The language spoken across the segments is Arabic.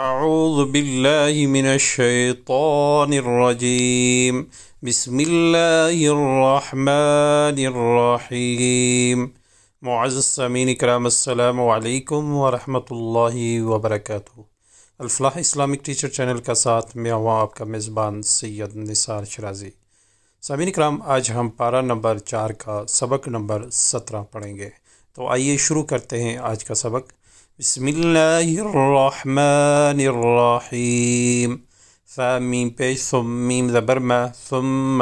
اعوذ باللہ من الشیطان الرجیم بسم اللہ الرحمن الرحیم معزز سامین اکرام السلام علیکم ورحمۃ اللہ وبرکاتہ الفلاح اسلامک ٹیچر چینل کا ساتھ میں ہوں آپ کا میزبان سید نثار شرازی سامین اکرام آج ہم پارہ نمبر چار کا سبق نمبر سترہ پڑھیں گے تو آئیے شروع کرتے ہیں آج کا سبق بسم الله الرحمن الرحيم فامين بي ثم ميم زبر ما ثم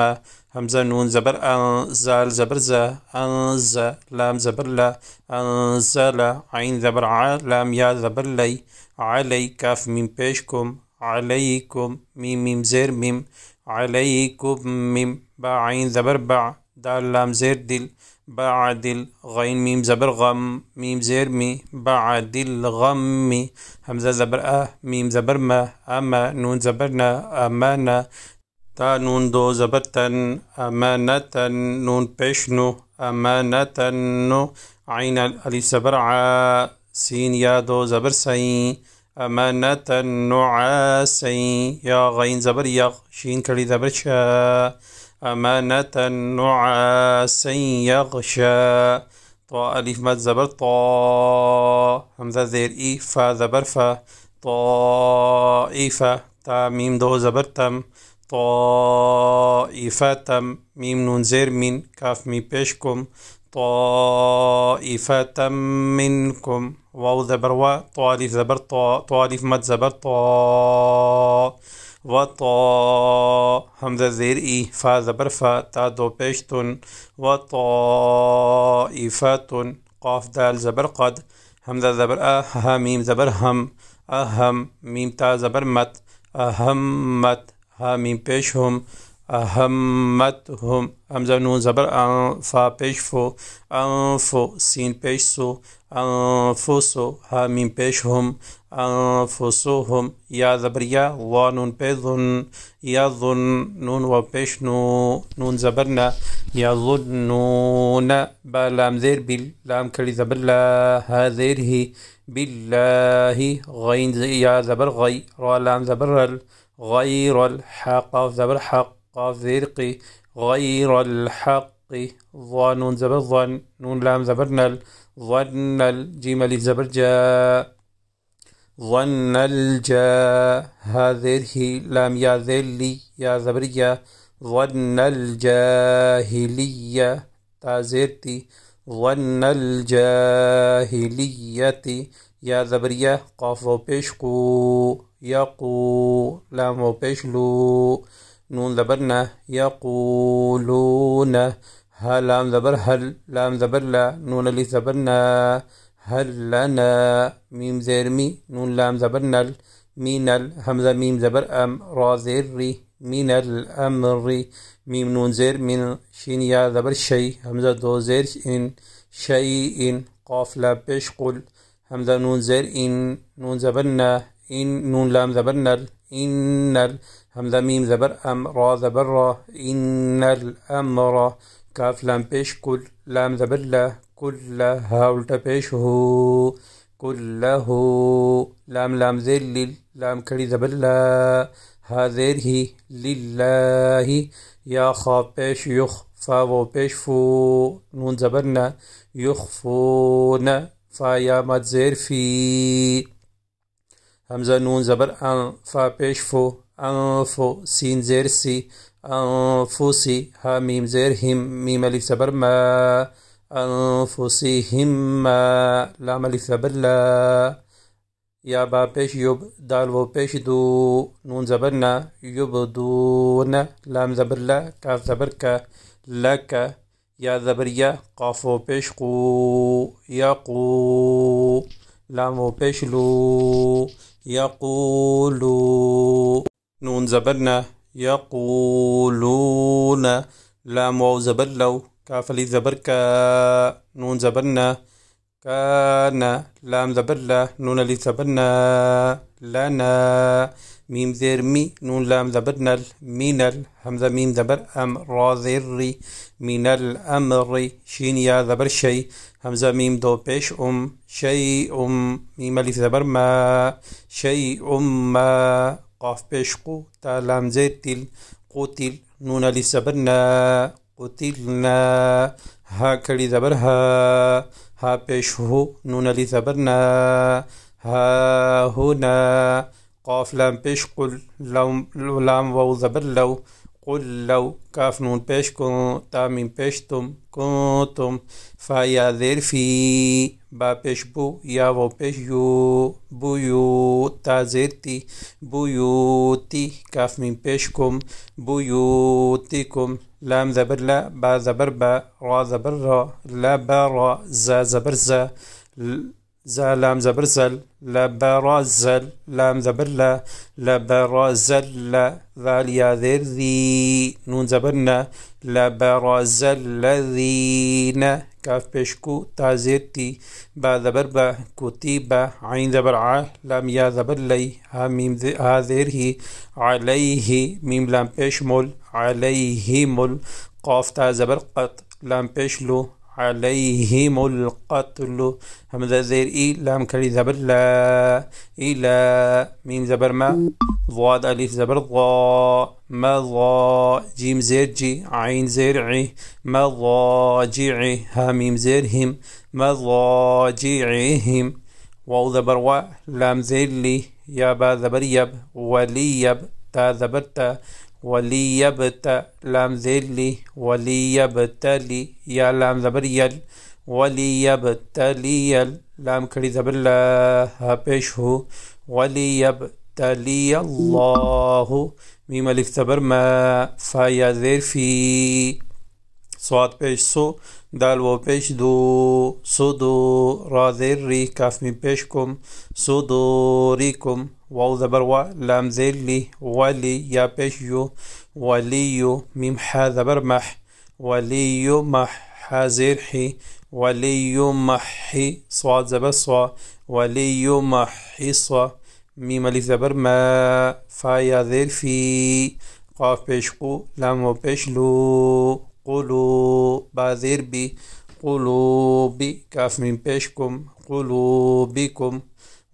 همزة نون زبر أنزال زال زبر أنز لام زبر لا أنزل عين زبر ع لام يا زبر لي علي كاف ميم بيشكم عليكم ميم ميم زير ميم عليكم ميم باعين زبر باع دال لام زير دل بعد الغين ميم زبر غم ميم زير مي بعد الغم همزة زبر أه ميم زبر ما أما نون زبرنا أمانة تا نون دو زبر تن أمانة نون بيشنو أمانة نو عين الألف زبر ع سين يا دو زبر سين أمانة نو نعاسين يا غين زبر يغ شين كلي زبر شا أمانة نعاس يغشى طاء ألف مد زبر طا همزة زير إي فا زبر فا طائفة تا ميم دو زبر تم طائفة تم ميم نون زير من كاف مي بيشكم طائفة منكم واو زبر وا طالف زبر طا طالف مد زبر طا وطا حمزه زیر ای فا زبر فا تا دو پیشتون وطائفتون قاف دال زبر قد حمزه زبر اه ها میم زبر هم اهم میم تا زبر مت مت ها میم پیش هم همتهم همزه نون زبر انفا پیش فو انفو سین پیش سو انفسو همین پیش هم هم یا زبر یا نون پیذن یا ذن نون و پیش نو نون زبرنا یا نون با لام زیر بل لام کلی زبر لا ها زیر هی بالله غين يا زبر غي را لام زبر غير الحق زبر حق قافرقی غیر الحق و نون ذبر و نون لام زبر نل ظن جی ملی ذبر جَ ون الاضیر ہی لام یا زیر یا زبری ظن جہ ہیلی ظن تا زیرتی ونل یا زبریٰ قاف و پیشقو یعقو لام و پیشلو نون زبرنا يقولون ها لام زبر هل لام ذبر لا نون اللي ذبرنا هل لنا ميم زير مي نون لام زبرنا من الهمزة ميم زبر أم را زير ري من الأمر ميم نون زير من شين يا ذبر شيء همزة دو زير إن شيء قاف لا بشقل همزة نون زير إن نون زبرنا إن نون لام زبرنا إن همزة ميم زبر أم را زبر را إن الأمر كاف لام بيش كل لام زبر لا كل هاول الٹا هو كل هو لام لام زير لل لام كري زبر لا ها زير هي لله يا خا پیش يخ فا و فو نون زبرنا يخفون فا يا مد زير في همزة نون زبر أن فا پیش فو أنفو سين زير سي أنفسي ها ميم زير هم ميم ألف زبر ما أنفسهم ما لام ألف زبر لا يا با پیش يب دال و پیش دو نون زبرنا يبدون لام زبر لا كاف زبر كا لك يا زبر يا قاف و پیش قو يقو لامو بيشلو يقولو نون زبرنا يقولون لام واو زبرلو كاف لي زبركا نون زبرنا كان لام زبرلا نون لي زبرنا لنا ميم ذير مي نون لام ذبر نل مينل همزة ميم زبر أم را ذير ري من الأمر شين يا زبر شي همزة ميم دو بيش أم شيء أم ميم ألف ذبر ما شيء أم ما قاف بيش قو تا لام زير تل قتل نون ألف زبر نا قتلنا ها كلي ذبر ها ها بيش هو نون ألف زبر نا ها هنا قاف لام بيش قل لو لام واو زبر لو قل لو كاف نون بيش كون تا ميم بيش تم كنتم فا يا ذير في با بيش بو يا واو بيش يو بو يو تا تي بو يو تي كاف ميم تي كم لام زبر لا با زبر با را زبر را لا با را زا زبر زا زلام زبرزل لبرازل لام زبرلا لبرازل يا ذي نون زبرنا لبرازل الذين كاف بشكو تازيرتي با ذبربا كتيبة عين ذبرعة لام يا ذبرلي ها ميم هذيره عليه ميم لام بشمل عليهم قاف تا زبرقت لام بشلو عليهم القتل همزة زير إي لام كري زبر لا إلى ميم زبر ما ضاد ألف زبر ضا ما ضا جيم زير جي عين زير عي ما ضا جيعي ها ميم زير هم ما ضا جي عي هم واو زبر وا لام زير لي يا با زبر يب ولي يب تا زبر تا وليبت لام ذلي وليبتلي يا لام زبر يل وليبتلي يل لام كري زبر لا پیش ہو وليبتلي الله ميم الف زبر ما فيا ذير في صاد بيش سو دال و بيش دو سو دو را ذير ري كاف بيش كم سو دو كم واو ذبر و لام ذير لي ولي يا بيش يو يو ميم حا ذبر مح يو مح حازير حي وليو محي صوات ذبر يو مح حي صوا ميم الف ذبر ما فا يا في قاف قو لام لو قلوب بعذير بي قلوبي كاف من بيشكم قلوبكم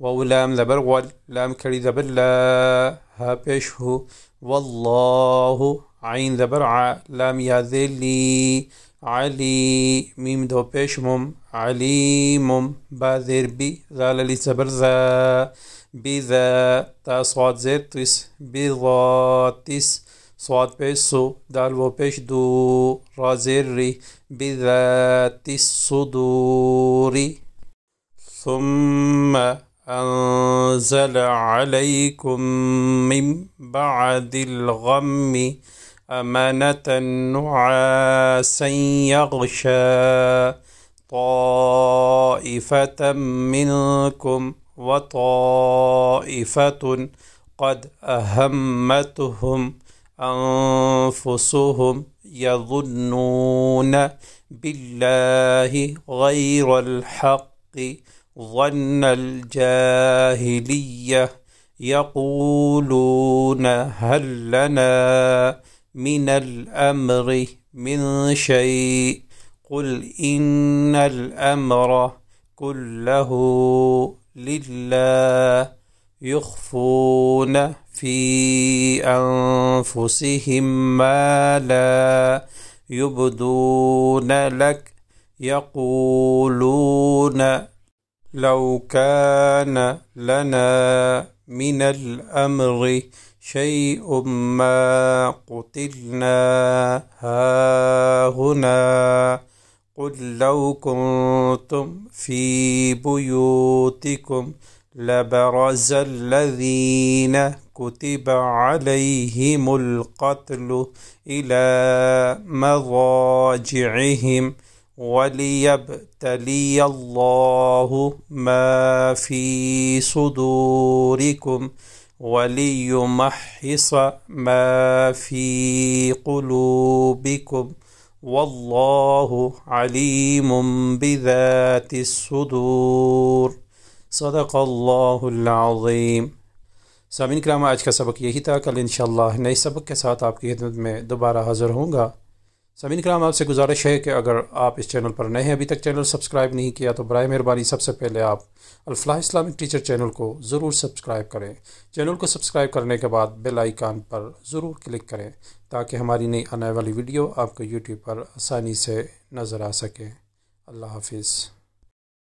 وولام لام ذبر ول لام كري ذبر لا ها بيشه والله عين ذبر ع لام يا ذلي علي ميم دو بيشمم عليمم باذر بي ذال لي ذبر ذا بذا تاسوات صاد زير تس صاد بيسو سو دال و دو رازيري بذات الصدور ثم أنزل عليكم من بعد الغم أمانة نعاسا يغشى طائفة منكم وطائفة قد أهمتهم أنفسهم يظنون بالله غير الحق ظن الجاهلية يقولون هل لنا من الأمر من شيء قل إن الأمر كله لله يخفون في أنفسهم ما لا يبدون لك يقولون لو كان لنا من الأمر شيء ما قتلنا هاهنا قل لو كنتم في بيوتكم لبرز الذين كتب عليهم القتل الى مضاجعهم وليبتلي الله ما في صدوركم وليمحص ما في قلوبكم والله عليم بذات الصدور صدق اللہ العظیم سامعین کرام آج کا سبق یہی تھا کل انشاءاللہ نئے سبق کے ساتھ آپ کی خدمت میں دوبارہ حاضر ہوں گا سامعین کرام آپ سے گزارش ہے کہ اگر آپ اس چینل پر نئے ہیں ابھی تک چینل سبسکرائب نہیں کیا تو برائے مہربانی سب سے پہلے آپ الفلاح اسلامک ٹیچر چینل کو ضرور سبسکرائب کریں چینل کو سبسکرائب کرنے کے بعد بیل آئیکن پر ضرور کلک کریں تاکہ ہماری نئی آنے والی ویڈیو آپ کو یوٹیوب پر آسانی سے نظر آ سکے اللہ حافظ